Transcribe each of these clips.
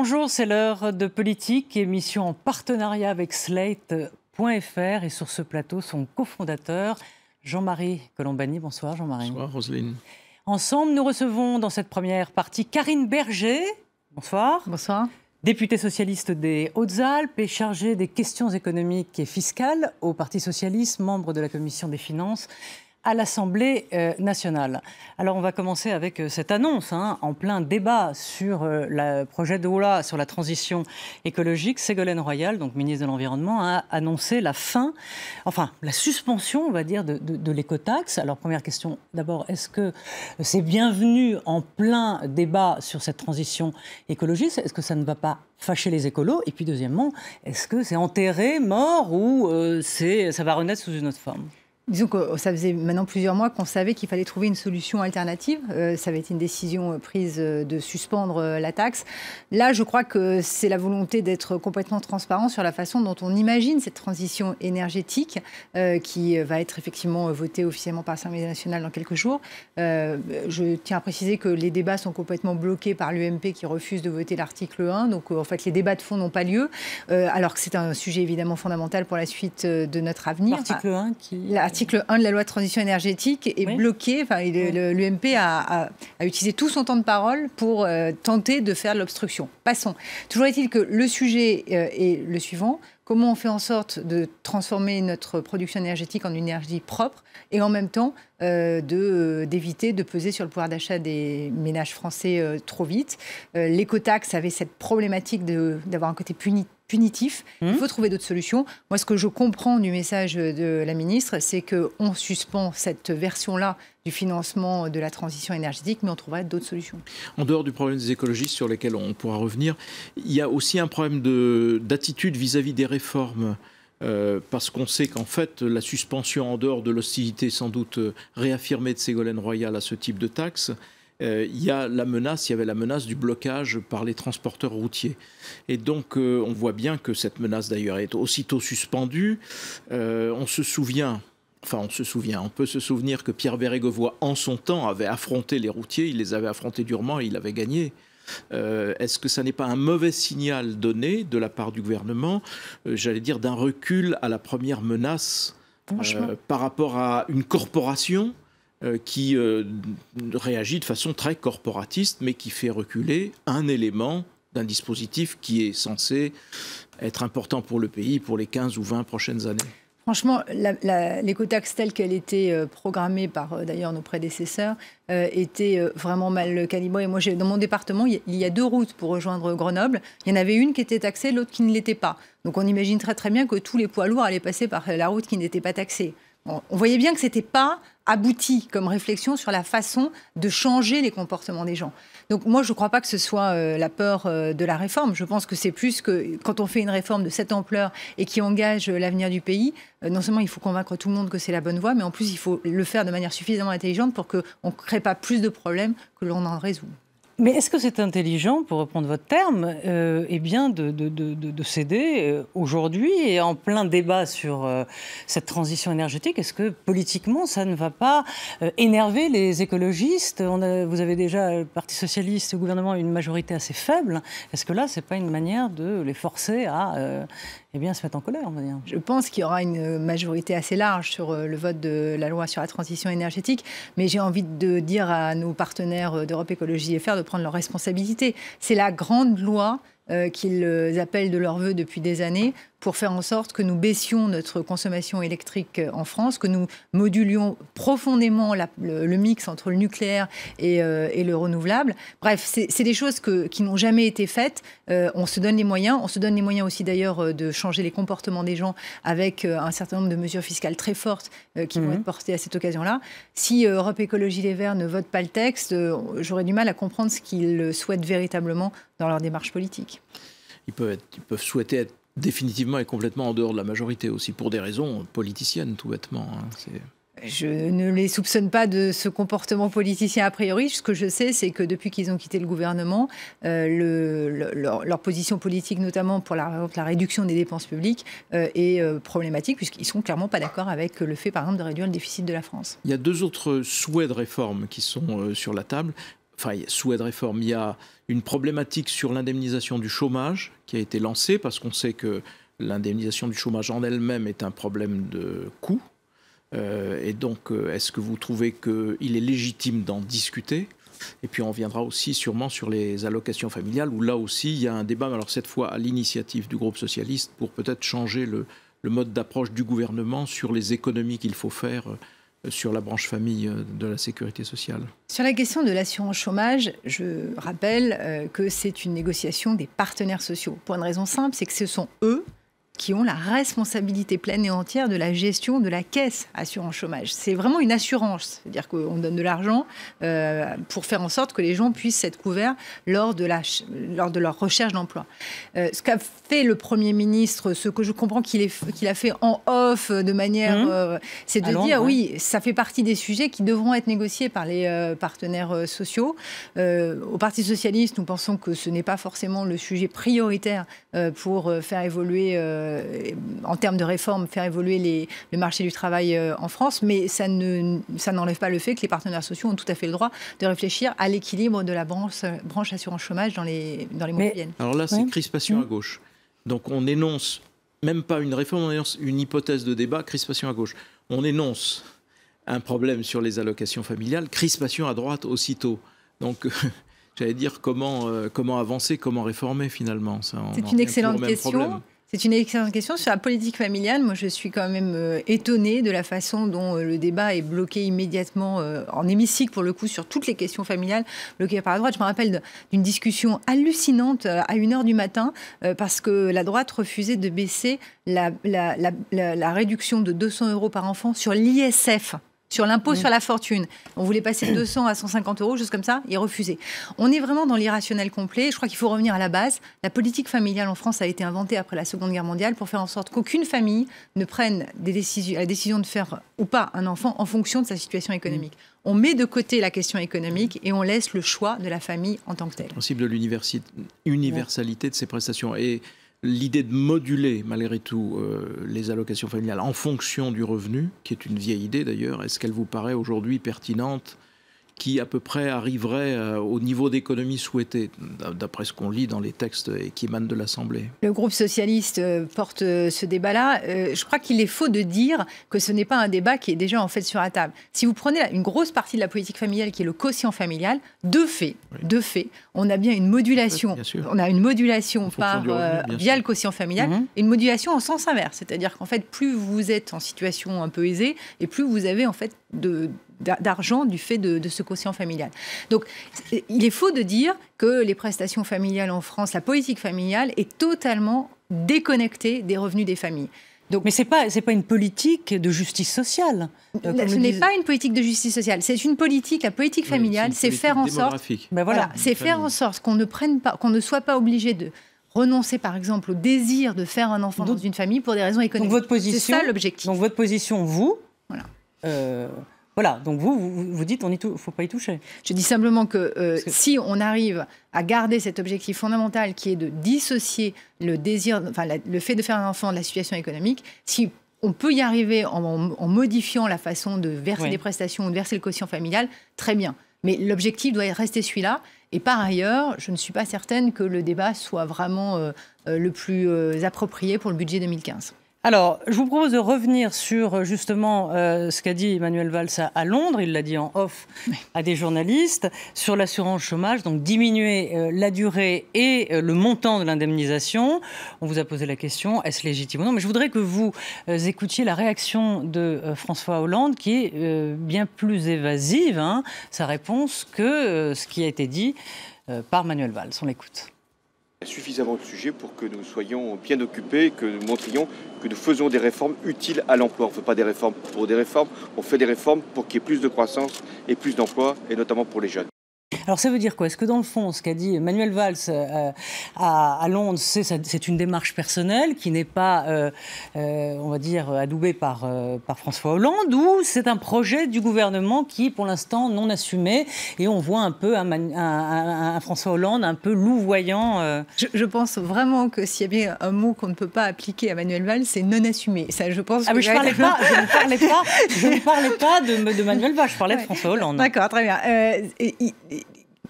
Bonjour, c'est l'heure de politique, émission en partenariat avec Slate.fr et sur ce plateau son cofondateur Jean-Marie Colombani. Bonsoir Jean-Marie. Bonsoir Roselyne. Ensemble, nous recevons dans cette première partie Karine Berger. Bonsoir. Bonsoir. Députée socialiste des Hautes-Alpes et chargée des questions économiques et fiscales au Parti socialiste, membre de la commission des finances à l'Assemblée euh, nationale. Alors on va commencer avec euh, cette annonce, hein, en plein débat sur euh, le projet de loi sur la transition écologique. Ségolène Royal, donc ministre de l'Environnement, a annoncé la fin, enfin la suspension, on va dire, de, l'écotaxe. Alors première question, d'abord, est-ce que c'est bienvenu en plein débat sur cette transition écologique Est-ce que ça ne va pas fâcher les écolos Et puis deuxièmement, est-ce que c'est enterré, mort ou c'est ça va renaître sous une autre forme Disons que ça faisait maintenant plusieurs mois qu'on savait qu'il fallait trouver une solution alternative. Euh, ça avait été une décision euh, prise euh, de suspendre la taxe. Là, je crois que c'est la volonté d'être complètement transparent sur la façon dont on imagine cette transition énergétique qui va être effectivement votée officiellement par l'Assemblée nationale dans quelques jours. je tiens à préciser que les débats sont complètement bloqués par l'UMP qui refuse de voter l'article 1. Donc, en fait, les débats de fond n'ont pas lieu, alors que c'est un sujet évidemment fondamental pour la suite de notre avenir. L'article 1 qui l'article 1 de la loi de transition énergétique est bloqué. Enfin, l'UMP a, utilisé tout son temps de parole pour euh, tenter de faire l'obstruction. Passons. Toujours est-il que le sujet euh, est le suivant. Comment on fait en sorte de transformer notre production énergétique en énergie propre et en même temps euh, euh d'éviter de, peser sur le pouvoir d'achat des ménages français trop vite. L'écotaxe avait cette problématique d'avoir un côté punitif punitif. Il hum. faut trouver d'autres solutions. Moi, ce que je comprends du message de la ministre, c'est qu'on suspend cette version-là du financement de la transition énergétique, mais on trouvera d'autres solutions. En dehors du problème des écologistes sur lesquels on pourra revenir, il y a aussi un problème d'attitude vis-à-vis des réformes. Euh, parce qu'on sait qu'en fait, la suspension en dehors de l'hostilité sans doute euh, réaffirmée de Ségolène Royal à ce type de taxe, euh, il y a la menace, il y avait la menace du blocage par les transporteurs routiers. Et donc, euh, on voit bien que cette menace d'ailleurs est aussitôt suspendue. Euh, on se souvient. Enfin, on se souvient, on peut se souvenir que Pierre Bérégovoy, en son temps, avait affronté les routiers, il les avait affrontés durement et il avait gagné. Est-ce que ça n'est pas un mauvais signal donné de la part du gouvernement, j'allais dire d'un recul à la première menace par rapport à une corporation euh, qui euh, réagit de façon très corporatiste, mais qui fait reculer un élément d'un dispositif qui est censé être important pour le pays pour les 15 ou 20 prochaines années. Franchement, l'écotaxe telle qu'elle était euh, programmée par d'ailleurs nos prédécesseurs était vraiment mal calibrée. Moi, dans mon département, il y a deux routes pour rejoindre Grenoble. Il y en avait une qui était taxée, l'autre qui ne l'était pas. Donc on imagine très très bien que tous les poids lourds allaient passer par la route qui n'était pas taxée. On, on voyait bien que ce n'était pas abouti comme réflexion sur la façon de changer les comportements des gens. Donc moi, je ne crois pas que ce soit euh, la peur euh, de la réforme. Je pense que c'est plus que quand on fait une réforme de cette ampleur et qui engage euh, l'avenir du pays, non seulement il faut convaincre tout le monde que c'est la bonne voie, mais en plus, il faut le faire de manière suffisamment intelligente pour qu'on ne crée pas plus de problèmes que l'on en résout. Mais est-ce que c'est intelligent, pour reprendre votre terme, euh, eh bien de, céder euh, aujourd'hui et en plein débat sur euh, cette transition énergétique Est-ce que politiquement, ça ne va pas euh, énerver les écologistes Vous avez déjà, le Parti socialiste, le gouvernement, une majorité assez faible. Est-ce que là, ce n'est pas une manière de les forcer à eh bien, se mettre en colère, on va dire Je pense qu'il y aura une majorité assez large sur le vote de la loi sur la transition énergétique. Mais j'ai envie de dire à nos partenaires d'Europe Écologie et Faire de prendre leurs responsabilités. C'est la grande loi euh, qu'ils appellent de leur vœu depuis des années pour faire en sorte que nous baissions notre consommation électrique euh, en France, que nous modulions profondément le, mix entre le nucléaire et, euh, le renouvelable. Bref, c'est des choses qui n'ont jamais été faites. Euh, on se donne les moyens. On se donne les moyens aussi d'ailleurs de changer les comportements des gens avec un certain nombre de mesures fiscales très fortes qui vont mhm. être portées à cette occasion-là. Si Europe Écologie Les Verts ne vote pas le texte, j'aurais du mal à comprendre ce qu'ils souhaitent véritablement dans leur démarche politique. Ils peuvent, ils peuvent, souhaiter être définitivement et complètement en dehors de la majorité aussi, pour des raisons politiciennes, tout bêtement. Hein, je ne les soupçonne pas de ce comportement politicien a priori. Ce que je sais, c'est que depuis qu'ils ont quitté le gouvernement, euh, le, leur, position politique, notamment pour la, réduction des dépenses publiques, euh, est euh, problématique, puisqu'ils ne sont clairement pas d'accord avec le fait, par exemple, de réduire le déficit de la France. Il y a deux autres souhaits de réforme qui sont sur la table. Enfin, souhaits de réforme, il y a une problématique sur l'indemnisation du chômage qui a été lancée parce qu'on sait que l'indemnisation du chômage en elle-même est un problème de coût. Euh, et donc, euh, est-ce que vous trouvez qu'il est légitime d'en discuter et puis on viendra aussi sûrement sur les allocations familiales, où là aussi il y a un débat, alors cette fois à l'initiative du groupe socialiste, pour peut-être changer le mode d'approche du gouvernement sur les économies qu'il faut faire euh, sur la branche famille euh, de la sécurité sociale. Sur la question de l'assurance chômage, je rappelle euh, que c'est une négociation des partenaires sociaux. Pour une raison simple, c'est que ce sont eux qui ont la responsabilité pleine et entière de la gestion de la caisse assurance chômage. C'est vraiment une assurance, c'est-à-dire qu'on donne de l'argent euh, pour faire en sorte que les gens puissent être couverts lors de, la, lors de leur recherche d'emploi. Euh, ce qu'a fait le Premier ministre, ce que je comprends qu'il a fait en off euh, de manière... Mmh. c'est de dire, oui, ça fait partie des sujets qui devront être négociés par les partenaires sociaux. au Parti Socialiste, nous pensons que ce n'est pas forcément le sujet prioritaire pour faire évoluer euh, en termes de réforme, faire évoluer les, le marché du travail euh, en France, mais ça n'enlève pas le fait que les partenaires sociaux ont tout à fait le droit de réfléchir à l'équilibre de la branche, branche assurance chômage dans les, dans les mois Alors là, c'est crispation à mmh. gauche. Donc on énonce même pas une réforme, on énonce une hypothèse de débat, crispation à gauche. On énonce un problème sur les allocations familiales, crispation à droite aussitôt. Donc euh, j'allais dire comment, comment avancer, comment réformer finalement. C'est une excellente question. C'est une excellente question. Sur la politique familiale, moi, je suis quand même euh, étonnée de la façon dont euh, le débat est bloqué immédiatement euh, en hémicycle, pour le coup, sur toutes les questions familiales bloquées par la droite. Je me rappelle d'une discussion hallucinante à 1h du matin parce que la droite refusait de baisser la, la réduction de 200 euros par enfant sur l'ISF sur l'impôt mm. sur la fortune. On voulait passer de 200 à 150 euros, juste comme ça, et refusé. On est vraiment dans l'irrationnel complet. Je crois qu'il faut revenir à la base. La politique familiale en France a été inventée après la Seconde Guerre mondiale pour faire en sorte qu'aucune famille ne prenne la décision de faire ou pas un enfant en fonction de sa situation économique. Mm. On met de côté la question économique et on laisse le choix de la famille en tant que telle. Le principe de l'universalité de ses prestations. Et l'idée de moduler malgré tout euh, les allocations familiales en fonction du revenu, qui est une vieille idée d'ailleurs, est-ce qu'elle vous paraît aujourd'hui pertinente qui à peu près arriverait euh, au niveau d'économie souhaité, d'après ce qu'on lit dans les textes qui émanent de l'Assemblée. Le groupe socialiste euh, porte euh, ce débat-là. Je crois qu'il est faux de dire que ce n'est pas un débat qui est déjà en fait sur la table. Si vous prenez une grosse partie de la politique familiale qui est le quotient familial, de fait, de fait on a bien une modulation. on a une modulation par, via le quotient familial, et mhm. une modulation en sens inverse. C'est-à-dire qu'en fait, plus vous êtes en situation un peu aisée, et plus vous avez en fait de d'argent du fait de, ce quotient familial. Donc, il est faux de dire que les prestations familiales en France, la politique familiale est totalement déconnectée des revenus des familles. Donc, Mais ce n'est pas, pas une politique de justice sociale. Euh, ce n'est pas une politique de justice sociale. C'est une politique, la politique familiale, c'est faire en sorte. Ben voilà, c'est faire en sorte qu'on ne prenne pas, qu'on ne soit pas obligé de renoncer par exemple au désir de faire un enfant dans une famille pour des raisons économiques. C'est ça l'objectif. Donc votre position, vous, voilà. Euh, voilà, donc vous, vous, dites, qu'il ne faut pas y toucher. Je dis simplement euh, que, si on arrive à garder cet objectif fondamental qui est de dissocier le désir, enfin le fait de faire un enfant de la situation économique, si on peut y arriver en, modifiant la façon de verser des prestations ou de verser le quotient familial, très bien. Mais l'objectif doit rester celui-là. Et par ailleurs, je ne suis pas certaine que le débat soit vraiment euh, euh, le plus approprié pour le budget 2015. Alors, je vous propose de revenir sur euh, justement euh, ce qu'a dit Emmanuel Valls à, Londres, il l'a dit en off à des journalistes, sur l'assurance chômage, donc diminuer euh, la durée et le montant de l'indemnisation. On vous a posé la question, est-ce légitime ou non Mais je voudrais que vous écoutiez la réaction de François Hollande, qui est bien plus évasive, hein, sa réponse, que ce qui a été dit par Manuel Valls. On l'écoute. Il suffisamment de sujets pour que nous soyons bien occupés, que nous montrions que nous faisons des réformes utiles à l'emploi. On ne fait pas des réformes pour des réformes, on fait des réformes pour qu'il y ait plus de croissance et plus d'emplois, et notamment pour les jeunes. Alors ça veut dire quoi Est-ce que dans le fond, ce qu'a dit Manuel Valls euh, à, Londres, c'est une démarche personnelle qui n'est pas, euh, euh, on va dire, adoubée par, par François Hollande ou c'est un projet du gouvernement qui, pour l'instant, non assumé et on voit un peu un, un, François Hollande un peu louvoyant je, je, pense vraiment que s'il y avait un mot qu'on ne peut pas appliquer à Manuel Valls, c'est non assumé. Ça, je pense. Ah, je, parlais pas, ne parlais pas, je ne parlais pas de, Manuel Valls, je parlais de François Hollande. D'accord, très bien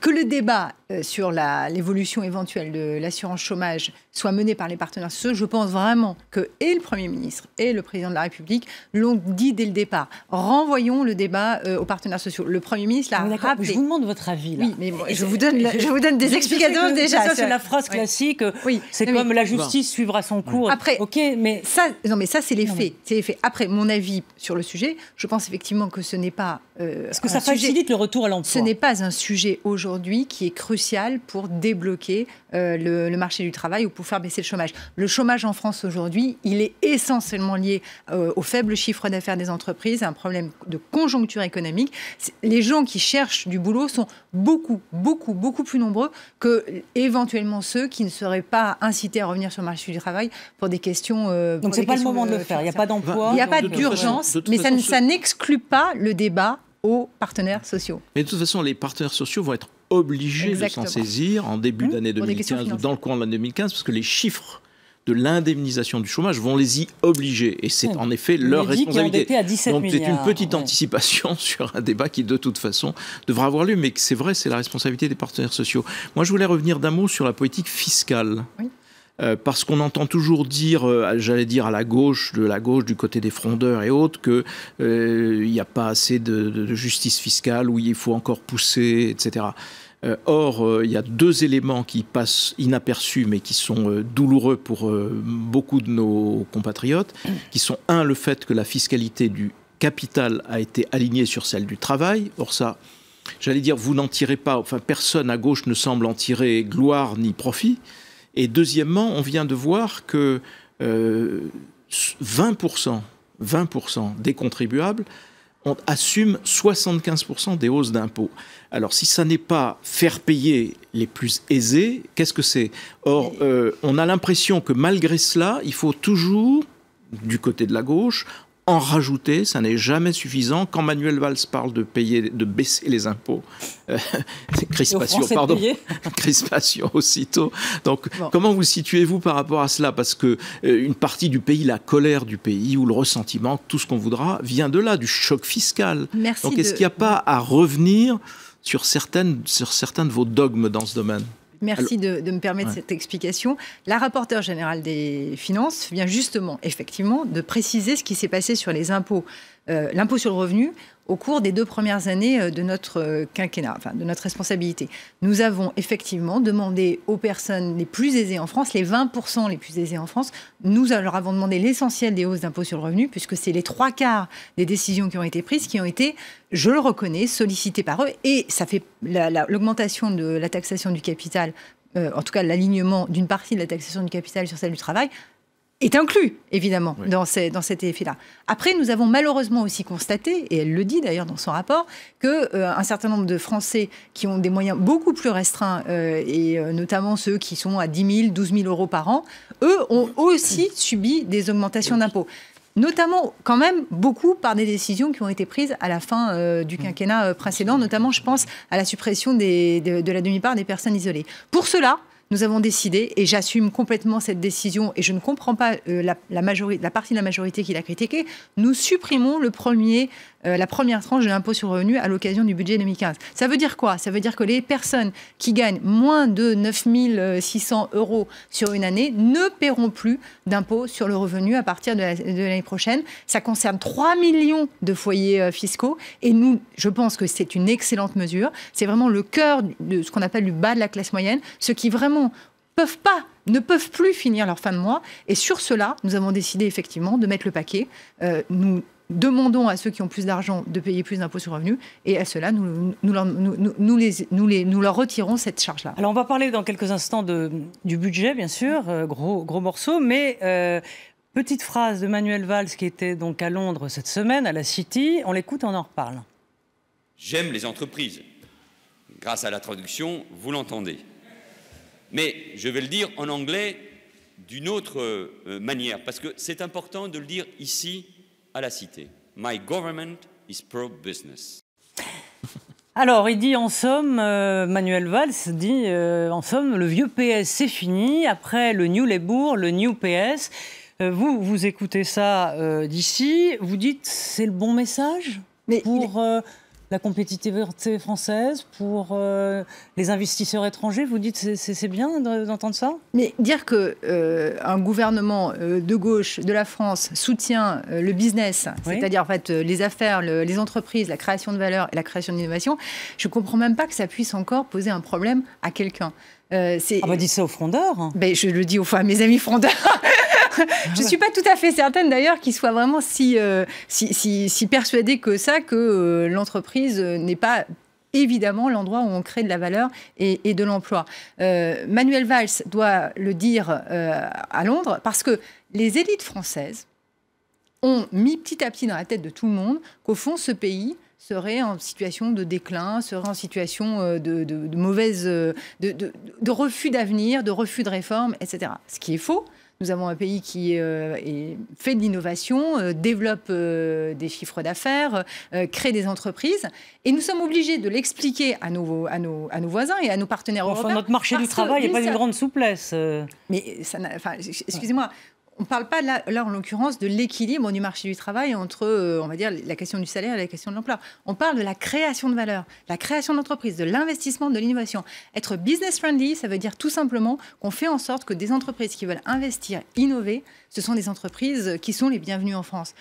que le débat euh, sur l'évolution éventuelle de l'assurance chômage soit menée par les partenaires sociaux, je pense vraiment que et le Premier ministre et le Président de la République l'ont dit dès le départ. Renvoyons le débat euh, aux partenaires sociaux. Le Premier ministre l'a ah, rappelé. Je vous demande votre avis. Là. Oui, mais je, vous donne, je, vous donne des explications déjà. c'est la phrase classique. Oui. C'est comme la justice suivra son cours. Après, ok, mais ça, non, mais ça c'est les C'est Après, mon avis sur le sujet, je pense effectivement que ce n'est pas. Est-ce euh, que ça facilite le retour à l'emploi Ce n'est pas un sujet aujourd'hui qui est crucial pour débloquer euh, le, marché du travail ou pour faire baisser le chômage. Le chômage en France aujourd'hui, il est essentiellement lié euh, au faible chiffre d'affaires des entreprises, un problème de conjoncture économique. Les gens qui cherchent du boulot sont beaucoup, beaucoup, beaucoup plus nombreux que éventuellement ceux qui ne seraient pas incités à revenir sur le marché du travail pour des questions. Euh, donc c'est pas le moment de le faire. Il n'y a pas d'emploi. Il n'y a pas d'urgence, mais ça, n'exclut pas le débat aux partenaires sociaux. Mais de toute façon, les partenaires sociaux vont être obligés de s'en saisir en début mmh. d'année 2015 ou dans le courant de l'année 2015 parce que les chiffres de l'indemnisation du chômage vont les y obliger. Et c'est mmh. en effet leur responsabilité. Donc c'est une petite anticipation sur un débat qui, de toute façon, devra avoir lieu. Mais c'est vrai, c'est la responsabilité des partenaires sociaux. Moi, je voulais revenir d'un mot sur la politique fiscale. Oui. Euh, parce qu'on entend toujours dire, euh, j'allais dire à la gauche, de la gauche, du côté des frondeurs et autres, qu'il euh, n'y a pas assez de, de, justice fiscale, où il faut encore pousser, etc. Or, il y a deux éléments qui passent inaperçus, mais qui sont douloureux pour beaucoup de nos compatriotes, qui sont, un, le fait que la fiscalité du capital a été alignée sur celle du travail. Or, ça, j'allais dire, vous n'en tirez pas, enfin, personne à gauche ne semble en tirer gloire ni profit. Et deuxièmement, on vient de voir que 20%, euh, 20% des contribuables assument 75% des hausses d'impôts. Alors si ça n'est pas faire payer les plus aisés, qu'est-ce que c'est Or, euh, on a l'impression que malgré cela, il faut toujours, du côté de la gauche, en rajouter, ça n'est jamais suffisant. Quand Manuel Valls parle de payer, de baisser les impôts, euh, crispation, pardon, crispation aussitôt. Donc, comment vous situez-vous par rapport à cela Parce que euh, une partie du pays, la colère du pays ou le ressentiment, tout ce qu'on voudra, vient de là, du choc fiscal. Merci Donc, est-ce qu'il n'y a pas à revenir sur certaines, sur certains de vos dogmes dans ce domaine Merci de, me permettre cette explication. La rapporteure générale des finances vient justement, effectivement, de préciser ce qui s'est passé sur les impôts, euh, l'impôt sur le revenu, au cours des deux premières années euh, de notre euh, quinquennat, enfin de notre responsabilité. Nous avons effectivement demandé aux personnes les plus aisées en France, les 20% les plus aisées en France, nous leur avons demandé l'essentiel des hausses d'impôts sur le revenu, puisque c'est les trois quarts des décisions qui ont été prises qui ont été, je le reconnais, sollicitées par eux. Et ça fait l'augmentation de la taxation du capital, euh, en tout cas l'alignement d'une partie de la taxation du capital sur celle du travail, est inclus, évidemment, dans, cet effet-là. Après, nous avons malheureusement aussi constaté, et elle le dit d'ailleurs dans son rapport, qu'un euh, certain nombre de Français qui ont des moyens beaucoup plus restreints, euh, et euh, notamment ceux qui sont à 10 000, 12 000 euros par an, eux ont aussi subi des augmentations d'impôts notamment quand même beaucoup par des décisions qui ont été prises à la fin du quinquennat précédent, notamment je pense à la suppression de, la demi-part des personnes isolées. Pour cela, nous avons décidé, et j'assume complètement cette décision, et je ne comprends pas euh, la, majorité, la partie de la majorité qui l'a critiquée, nous supprimons le premier, euh, la première tranche de l'impôt sur le revenu à l'occasion du budget 2015. Ça veut dire quoi Ça veut dire que les personnes qui gagnent moins de 9 600 euros sur une année ne paieront plus d'impôt sur le revenu à partir de l'année prochaine. Ça concerne 3 millions de foyers euh, fiscaux, et nous, je pense que c'est une excellente mesure. C'est vraiment le cœur de ce qu'on appelle le bas de la classe moyenne, ce qui vraiment peuvent pas ne peuvent plus finir leur fin de mois. Et sur cela, nous avons décidé effectivement de mettre le paquet. Euh, nous demandons à ceux qui ont plus d'argent de payer plus d'impôts sur revenus et à cela, nous, nous, leur, nous, nous leur retirons cette charge-là. Alors on va parler dans quelques instants du budget, bien sûr, euh, gros, gros morceau, mais... Euh, petite phrase de Manuel Valls qui était donc à Londres cette semaine, à la City. On l'écoute, on en reparle. J'aime les entreprises. Grâce à la traduction, vous l'entendez. Mais je vais le dire en anglais d'une autre euh, manière, parce que c'est important de le dire ici à la cité. My government is pro-business. Alors, il dit en somme, euh, Manuel Valls dit euh, en somme, le vieux PS c'est fini, après le New Labour, le New PS. vous, vous écoutez ça d'ici, vous dites c'est le bon message pour la compétitivité française, pour euh, les investisseurs étrangers Vous dites c'est bien d'entendre ça Mais dire que euh, un gouvernement euh, de gauche de la France soutient le business, c'est-à-dire en fait les affaires, les entreprises, la création de valeur et la création d'innovation, je ne comprends même pas que ça puisse encore poser un problème à quelqu'un. Euh, ah bah dis ça aux frondeurs. Hein. Ben, je le dis aux, à mes amis frondeurs. je ne suis pas tout à fait certaine d'ailleurs qu'il soit vraiment si, euh, si, persuadé que ça que euh, l'entreprise n'est pas évidemment l'endroit où on crée de la valeur et, de l'emploi. Euh, Manuel Valls doit le dire à Londres parce que les élites françaises ont mis petit à petit dans la tête de tout le monde qu'au fond, ce pays serait en situation de déclin, serait en situation de, mauvaise, de, de refus d'avenir, de refus de réforme, etc. Ce qui est faux, nous avons un pays qui euh, est, fait de l'innovation, euh, développe euh, des chiffres d'affaires, crée des entreprises. Et nous sommes obligés de l'expliquer à nos, à, nos, à nos voisins et à nos partenaires européens. Enfin, notre marché du travail n'est pas d'une grande souplesse. Mais, excusez-moi, on ne parle pas là, en l'occurrence de l'équilibre du marché du travail entre, euh, on va dire, la question du salaire et la question de l'emploi. On parle de la création de valeur, la création d'entreprises, de l'investissement, de l'innovation. Être business friendly, ça veut dire tout simplement qu'on fait en sorte que des entreprises qui veulent investir, innover, ce sont des entreprises qui sont les bienvenues en France.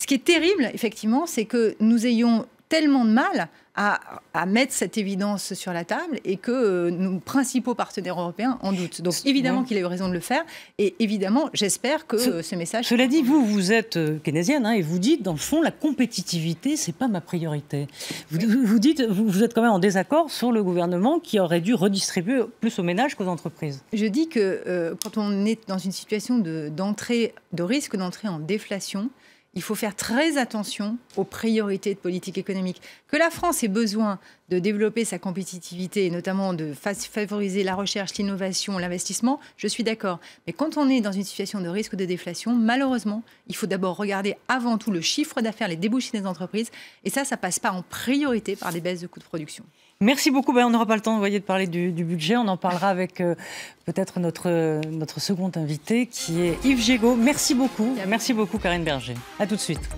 Ce qui est terrible, effectivement, c'est que nous ayons tellement de mal à, mettre cette évidence sur la table et que euh, nos principaux partenaires européens en doutent. Donc évidemment qu'il a eu raison de le faire et évidemment j'espère que ce, euh, message... Cela dit, vous, vous êtes euh, keynésienne hein, et vous dites, dans le fond, la compétitivité, c'est pas ma priorité. Vous, dites, vous, êtes quand même en désaccord sur le gouvernement qui aurait dû redistribuer plus aux ménages qu'aux entreprises. Je dis que quand on est dans une situation d'entrée, de risque d'entrée en déflation, il faut faire très attention aux priorités de politique économique. Que la France ait besoin de développer sa compétitivité, et notamment de favoriser la recherche, l'innovation, l'investissement, je suis d'accord. Mais quand on est dans une situation de risque de déflation, malheureusement, il faut d'abord regarder avant tout le chiffre d'affaires, les débouchés des entreprises. Et ça, ça passe pas en priorité par des baisses de coûts de production. Merci beaucoup. Ben, on n'aura pas le temps, vous voyez, de parler du, budget. On en parlera avec euh, peut-être notre, notre second invité, qui est Yves Gégaud. Merci beaucoup. Merci beaucoup, Karine Berger. À tout de suite.